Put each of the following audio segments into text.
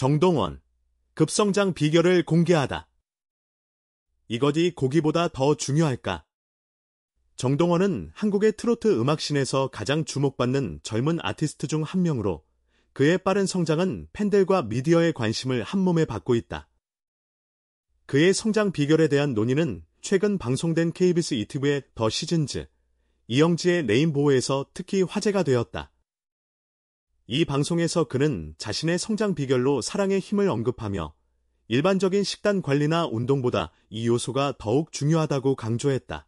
정동원, 급성장 비결을 공개하다. 이것이 고기보다 더 중요할까? 정동원은 한국의 트로트 음악신에서 가장 주목받는 젊은 아티스트 중 한 명으로 그의 빠른 성장은 팬들과 미디어의 관심을 한몸에 받고 있다. 그의 성장 비결에 대한 논의는 최근 방송된 KBS 이튜브의더 시즌즈, 이영지의 레인보우에서 특히 화제가 되었다. 이 방송에서 그는 자신의 성장 비결로 사랑의 힘을 언급하며 일반적인 식단 관리나 운동보다 이 요소가 더욱 중요하다고 강조했다.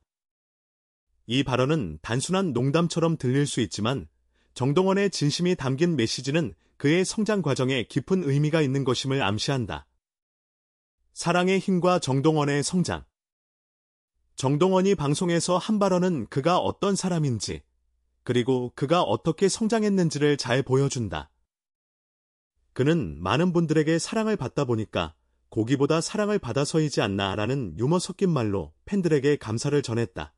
이 발언은 단순한 농담처럼 들릴 수 있지만 정동원의 진심이 담긴 메시지는 그의 성장 과정에 깊은 의미가 있는 것임을 암시한다. 사랑의 힘과 정동원의 성장 정동원이 방송에서 한 발언은 그가 어떤 사람인지, 그리고 그가 어떻게 성장했는지를 잘 보여준다. 그는 많은 분들에게 사랑을 받다 보니까 고기보다 사랑을 받아서이지 않나 라는 유머 섞인 말로 팬들에게 감사를 전했다.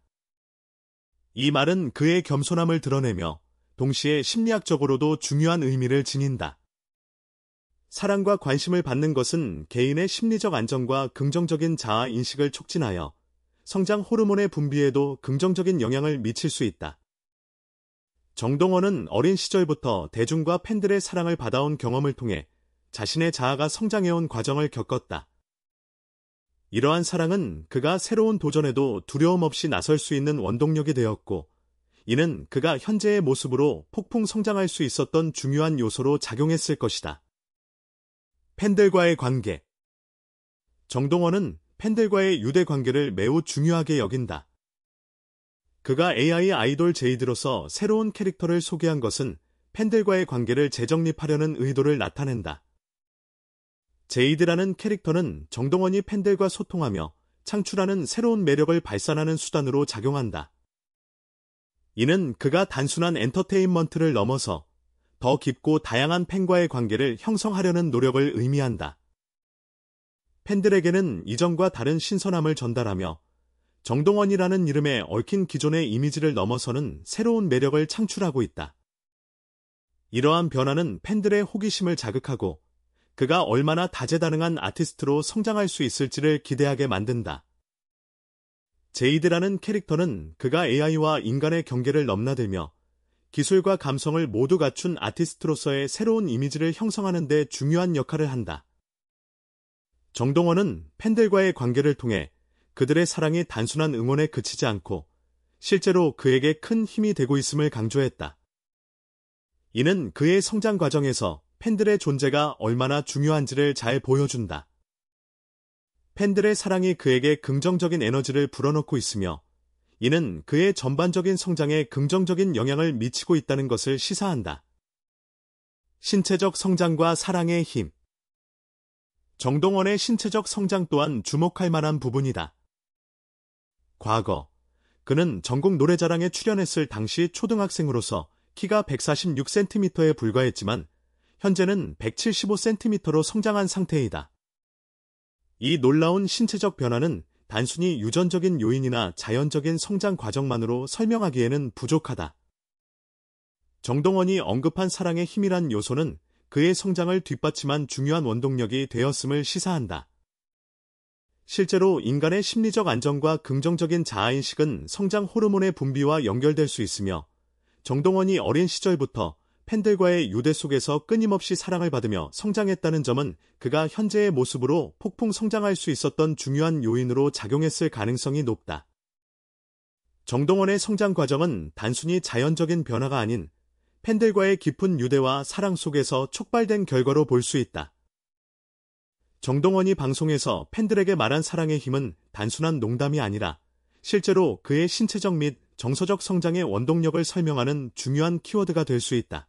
이 말은 그의 겸손함을 드러내며 동시에 심리학적으로도 중요한 의미를 지닌다. 사랑과 관심을 받는 것은 개인의 심리적 안정과 긍정적인 자아 인식을 촉진하여 성장 호르몬의 분비에도 긍정적인 영향을 미칠 수 있다. 정동원은 어린 시절부터 대중과 팬들의 사랑을 받아온 경험을 통해 자신의 자아가 성장해온 과정을 겪었다. 이러한 사랑은 그가 새로운 도전에도 두려움 없이 나설 수 있는 원동력이 되었고, 이는 그가 현재의 모습으로 폭풍 성장할 수 있었던 중요한 요소로 작용했을 것이다. 팬들과의 관계 정동원은 팬들과의 유대 관계를 매우 중요하게 여긴다. 그가 AI 아이돌 제이드로서 새로운 캐릭터를 소개한 것은 팬들과의 관계를 재정립하려는 의도를 나타낸다. 제이드라는 캐릭터는 정동원이 팬들과 소통하며 창출하는 새로운 매력을 발산하는 수단으로 작용한다. 이는 그가 단순한 엔터테인먼트를 넘어서 더 깊고 다양한 팬과의 관계를 형성하려는 노력을 의미한다. 팬들에게는 이전과 다른 신선함을 전달하며 정동원이라는 이름에 얽힌 기존의 이미지를 넘어서는 새로운 매력을 창출하고 있다. 이러한 변화는 팬들의 호기심을 자극하고 그가 얼마나 다재다능한 아티스트로 성장할 수 있을지를 기대하게 만든다. 제이드라는 캐릭터는 그가 AI와 인간의 경계를 넘나들며 기술과 감성을 모두 갖춘 아티스트로서의 새로운 이미지를 형성하는 데 중요한 역할을 한다. 정동원은 팬들과의 관계를 통해 그들의 사랑이 단순한 응원에 그치지 않고 실제로 그에게 큰 힘이 되고 있음을 강조했다. 이는 그의 성장 과정에서 팬들의 존재가 얼마나 중요한지를 잘 보여준다. 팬들의 사랑이 그에게 긍정적인 에너지를 불어넣고 있으며 이는 그의 전반적인 성장에 긍정적인 영향을 미치고 있다는 것을 시사한다. 신체적 성장과 사랑의 힘 정동원의 신체적 성장 또한 주목할 만한 부분이다. 과거 그는 전국 노래자랑에 출연했을 당시 초등학생으로서 키가 146cm에 불과했지만 현재는 175cm로 성장한 상태이다. 이 놀라운 신체적 변화는 단순히 유전적인 요인이나 자연적인 성장 과정만으로 설명하기에는 부족하다. 정동원이 언급한 사랑의 힘이란 요소는 그의 성장을 뒷받침한 중요한 원동력이 되었음을 시사한다. 실제로 인간의 심리적 안정과 긍정적인 자아인식은 성장 호르몬의 분비와 연결될 수 있으며 정동원이 어린 시절부터 팬들과의 유대 속에서 끊임없이 사랑을 받으며 성장했다는 점은 그가 현재의 모습으로 폭풍 성장할 수 있었던 중요한 요인으로 작용했을 가능성이 높다. 정동원의 성장 과정은 단순히 자연적인 변화가 아닌 팬들과의 깊은 유대와 사랑 속에서 촉발된 결과로 볼 수 있다. 정동원이 방송에서 팬들에게 말한 사랑의 힘은 단순한 농담이 아니라 실제로 그의 신체적 및 정서적 성장의 원동력을 설명하는 중요한 키워드가 될 수 있다.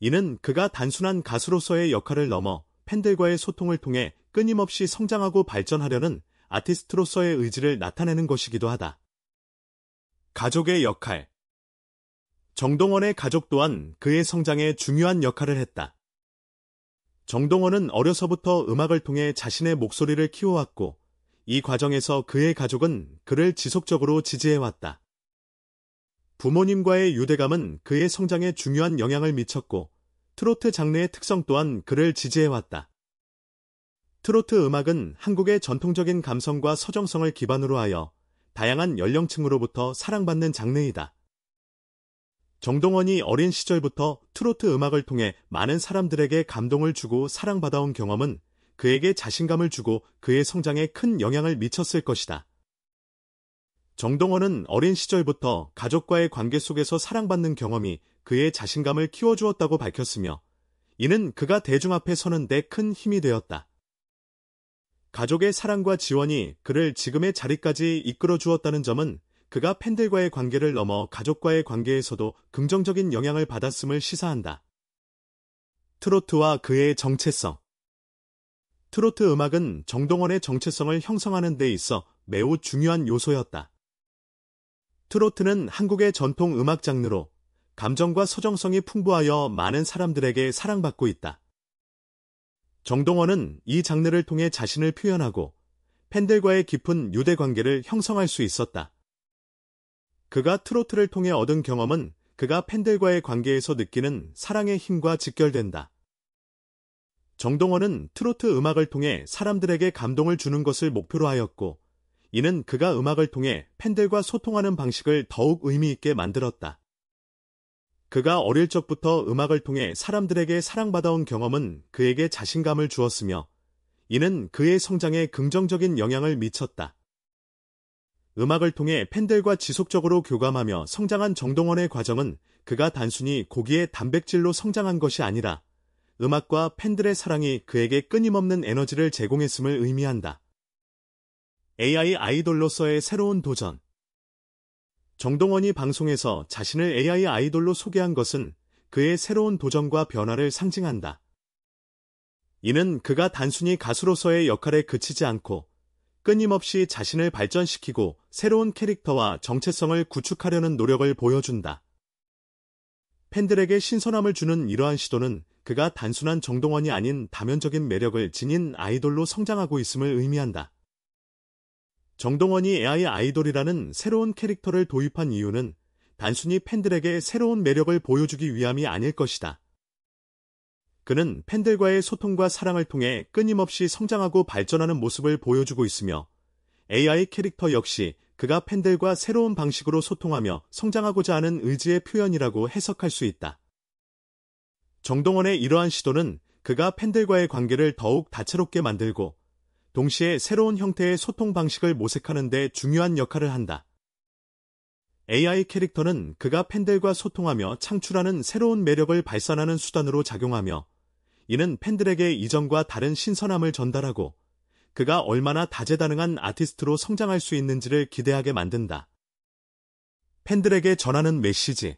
이는 그가 단순한 가수로서의 역할을 넘어 팬들과의 소통을 통해 끊임없이 성장하고 발전하려는 아티스트로서의 의지를 나타내는 것이기도 하다. 가족의 역할 정동원의 가족 또한 그의 성장에 중요한 역할을 했다. 정동원은 어려서부터 음악을 통해 자신의 목소리를 키워왔고 이 과정에서 그의 가족은 그를 지속적으로 지지해왔다. 부모님과의 유대감은 그의 성장에 중요한 영향을 미쳤고 트로트 장르의 특성 또한 그를 지지해왔다. 트로트 음악은 한국의 전통적인 감성과 서정성을 기반으로 하여 다양한 연령층으로부터 사랑받는 장르이다. 정동원이 어린 시절부터 트로트 음악을 통해 많은 사람들에게 감동을 주고 사랑받아온 경험은 그에게 자신감을 주고 그의 성장에 큰 영향을 미쳤을 것이다. 정동원은 어린 시절부터 가족과의 관계 속에서 사랑받는 경험이 그의 자신감을 키워주었다고 밝혔으며 이는 그가 대중 앞에 서는 데 큰 힘이 되었다. 가족의 사랑과 지원이 그를 지금의 자리까지 이끌어 주었다는 점은 그가 팬들과의 관계를 넘어 가족과의 관계에서도 긍정적인 영향을 받았음을 시사한다. 트로트와 그의 정체성 트로트 음악은 정동원의 정체성을 형성하는 데 있어 매우 중요한 요소였다. 트로트는 한국의 전통 음악 장르로 감정과 서정성이 풍부하여 많은 사람들에게 사랑받고 있다. 정동원은 이 장르를 통해 자신을 표현하고 팬들과의 깊은 유대 관계를 형성할 수 있었다. 그가 트로트를 통해 얻은 경험은 그가 팬들과의 관계에서 느끼는 사랑의 힘과 직결된다. 정동원은 트로트 음악을 통해 사람들에게 감동을 주는 것을 목표로 하였고, 이는 그가 음악을 통해 팬들과 소통하는 방식을 더욱 의미있게 만들었다. 그가 어릴 적부터 음악을 통해 사람들에게 사랑받아온 경험은 그에게 자신감을 주었으며, 이는 그의 성장에 긍정적인 영향을 미쳤다. 음악을 통해 팬들과 지속적으로 교감하며 성장한 정동원의 과정은 그가 단순히 고기의 단백질로 성장한 것이 아니라 음악과 팬들의 사랑이 그에게 끊임없는 에너지를 제공했음을 의미한다. AI 아이돌로서의 새로운 도전 정동원이 방송에서 자신을 AI 아이돌로 소개한 것은 그의 새로운 도전과 변화를 상징한다. 이는 그가 단순히 가수로서의 역할에 그치지 않고 끊임없이 자신을 발전시키고 새로운 캐릭터와 정체성을 구축하려는 노력을 보여준다. 팬들에게 신선함을 주는 이러한 시도는 그가 단순한 정동원이 아닌 다면적인 매력을 지닌 아이돌로 성장하고 있음을 의미한다. 정동원이 AI 아이돌이라는 새로운 캐릭터를 도입한 이유는 단순히 팬들에게 새로운 매력을 보여주기 위함이 아닐 것이다. 그는 팬들과의 소통과 사랑을 통해 끊임없이 성장하고 발전하는 모습을 보여주고 있으며 AI 캐릭터 역시 그가 팬들과 새로운 방식으로 소통하며 성장하고자 하는 의지의 표현이라고 해석할 수 있다. 정동원의 이러한 시도는 그가 팬들과의 관계를 더욱 다채롭게 만들고 동시에 새로운 형태의 소통 방식을 모색하는 데 중요한 역할을 한다. AI 캐릭터는 그가 팬들과 소통하며 창출하는 새로운 매력을 발산하는 수단으로 작용하며 이는 팬들에게 이전과 다른 신선함을 전달하고 그가 얼마나 다재다능한 아티스트로 성장할 수 있는지를 기대하게 만든다. 팬들에게 전하는 메시지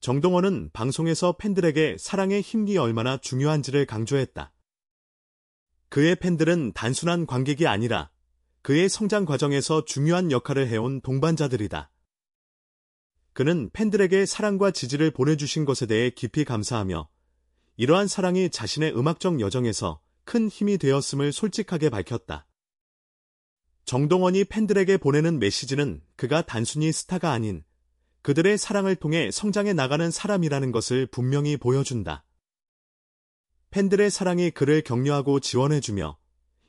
정동원은 방송에서 팬들에게 사랑의 힘이 얼마나 중요한지를 강조했다. 그의 팬들은 단순한 관객이 아니라 그의 성장 과정에서 중요한 역할을 해온 동반자들이다. 그는 팬들에게 사랑과 지지를 보내주신 것에 대해 깊이 감사하며 이러한 사랑이 자신의 음악적 여정에서 큰 힘이 되었음을 솔직하게 밝혔다. 정동원이 팬들에게 보내는 메시지는 그가 단순히 스타가 아닌 그들의 사랑을 통해 성장해 나가는 사람이라는 것을 분명히 보여준다. 팬들의 사랑이 그를 격려하고 지원해주며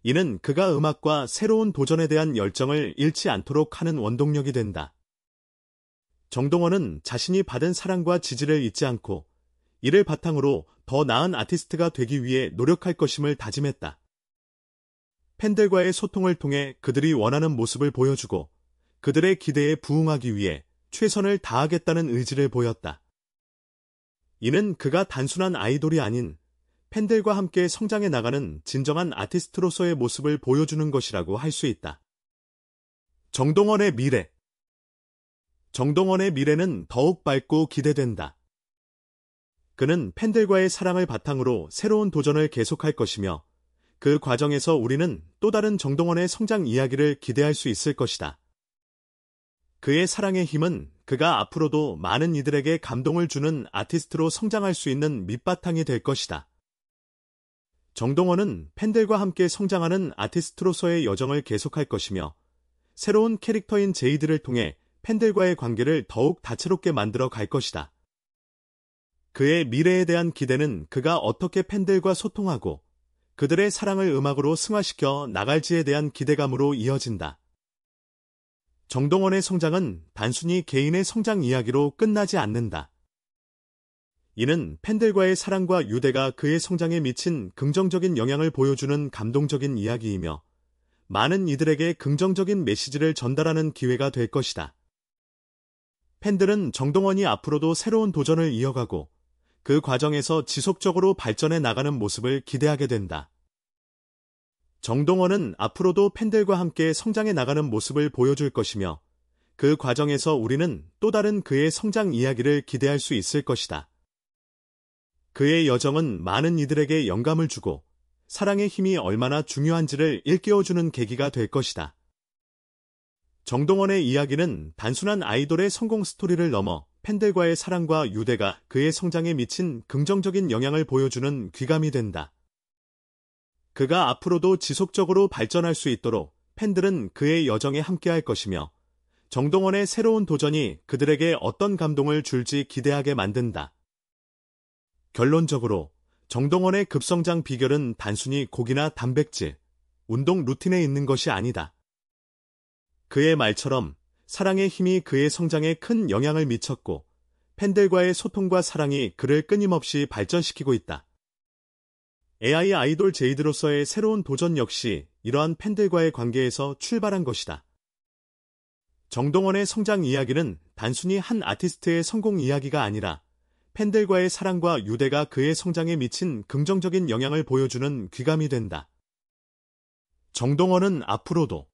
이는 그가 음악과 새로운 도전에 대한 열정을 잃지 않도록 하는 원동력이 된다. 정동원은 자신이 받은 사랑과 지지를 잊지 않고 이를 바탕으로 더 나은 아티스트가 되기 위해 노력할 것임을 다짐했다. 팬들과의 소통을 통해 그들이 원하는 모습을 보여주고 그들의 기대에 부응하기 위해 최선을 다하겠다는 의지를 보였다. 이는 그가 단순한 아이돌이 아닌 팬들과 함께 성장해 나가는 진정한 아티스트로서의 모습을 보여주는 것이라고 할 수 있다. 정동원의 미래 정동원의 미래는 더욱 밝고 기대된다. 그는 팬들과의 사랑을 바탕으로 새로운 도전을 계속할 것이며 그 과정에서 우리는 또 다른 정동원의 성장 이야기를 기대할 수 있을 것이다. 그의 사랑의 힘은 그가 앞으로도 많은 이들에게 감동을 주는 아티스트로 성장할 수 있는 밑바탕이 될 것이다. 정동원은 팬들과 함께 성장하는 아티스트로서의 여정을 계속할 것이며 새로운 캐릭터인 제이드를 통해 팬들과의 관계를 더욱 다채롭게 만들어 갈 것이다. 그의 미래에 대한 기대는 그가 어떻게 팬들과 소통하고 그들의 사랑을 음악으로 승화시켜 나갈지에 대한 기대감으로 이어진다. 정동원의 성장은 단순히 개인의 성장 이야기로 끝나지 않는다. 이는 팬들과의 사랑과 유대가 그의 성장에 미친 긍정적인 영향을 보여주는 감동적인 이야기이며 많은 이들에게 긍정적인 메시지를 전달하는 기회가 될 것이다. 팬들은 정동원이 앞으로도 새로운 도전을 이어가고 그 과정에서 지속적으로 발전해 나가는 모습을 기대하게 된다. 정동원은 앞으로도 팬들과 함께 성장해 나가는 모습을 보여줄 것이며 그 과정에서 우리는 또 다른 그의 성장 이야기를 기대할 수 있을 것이다. 그의 여정은 많은 이들에게 영감을 주고 사랑의 힘이 얼마나 중요한지를 일깨워주는 계기가 될 것이다. 정동원의 이야기는 단순한 아이돌의 성공 스토리를 넘어 팬들과의 사랑과 유대가 그의 성장에 미친 긍정적인 영향을 보여주는 귀감이 된다. 그가 앞으로도 지속적으로 발전할 수 있도록 팬들은 그의 여정에 함께할 것이며 정동원의 새로운 도전이 그들에게 어떤 감동을 줄지 기대하게 만든다. 결론적으로 정동원의 급성장 비결은 단순히 고기나 단백질, 운동 루틴에 있는 것이 아니다. 그의 말처럼 사랑의 힘이 그의 성장에 큰 영향을 미쳤고 팬들과의 소통과 사랑이 그를 끊임없이 발전시키고 있다. AI 아이돌 제이드로서의 새로운 도전 역시 이러한 팬들과의 관계에서 출발한 것이다. 정동원의 성장 이야기는 단순히 한 아티스트의 성공 이야기가 아니라 팬들과의 사랑과 유대가 그의 성장에 미친 긍정적인 영향을 보여주는 귀감이 된다. 정동원은 앞으로도